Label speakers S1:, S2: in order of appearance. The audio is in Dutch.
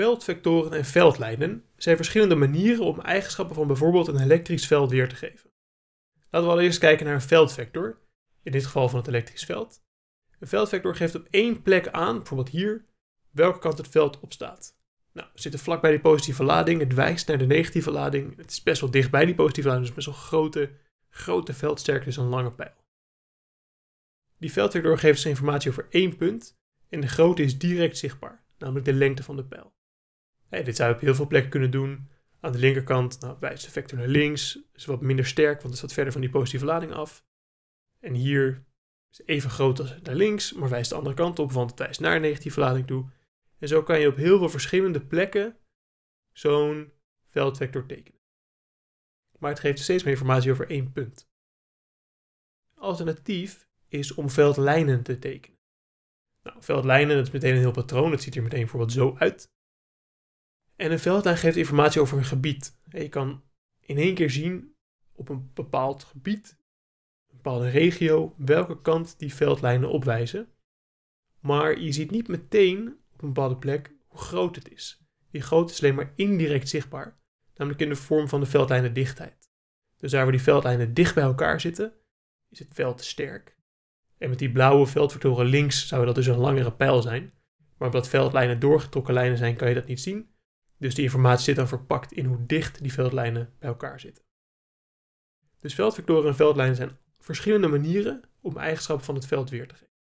S1: veldvectoren en veldlijnen zijn verschillende manieren om eigenschappen van bijvoorbeeld een elektrisch veld weer te geven. Laten we allereerst kijken naar een veldvector, in dit geval van het elektrisch veld. Een veldvector geeft op één plek aan, bijvoorbeeld hier, welke kant het veld op staat. Nou, we zitten vlak bij die positieve lading, het wijst naar de negatieve lading. Het is best wel dicht bij die positieve lading, dus best wel grote, grote veldsterkte is een lange pijl. Die veldvector geeft dus informatie over één punt en de grootte is direct zichtbaar, namelijk de lengte van de pijl dit zou je op heel veel plekken kunnen doen. Aan de linkerkant nou, wijst de vector naar links, is wat minder sterk, want het staat verder van die positieve lading af. En hier is even groot als naar links, maar wijst de andere kant op, want het wijst naar een negatieve lading toe. En zo kan je op heel veel verschillende plekken zo'n veldvector tekenen. Maar het geeft dus steeds meer informatie over één punt. Alternatief is om veldlijnen te tekenen. Nou, veldlijnen, dat is meteen een heel patroon. Het ziet er meteen bijvoorbeeld zo uit. En een veldlijn geeft informatie over een gebied. je kan in één keer zien op een bepaald gebied, een bepaalde regio, welke kant die veldlijnen opwijzen. Maar je ziet niet meteen op een bepaalde plek hoe groot het is. Die grootte is alleen maar indirect zichtbaar, namelijk in de vorm van de veldlijnen dichtheid. Dus daar waar die veldlijnen dicht bij elkaar zitten, is het veld sterk. En met die blauwe veldvectoren links zou dat dus een langere pijl zijn. Maar omdat veldlijnen doorgetrokken lijnen zijn, kan je dat niet zien. Dus die informatie zit dan verpakt in hoe dicht die veldlijnen bij elkaar zitten. Dus veldvectoren en veldlijnen zijn verschillende manieren om eigenschappen van het veld weer te geven.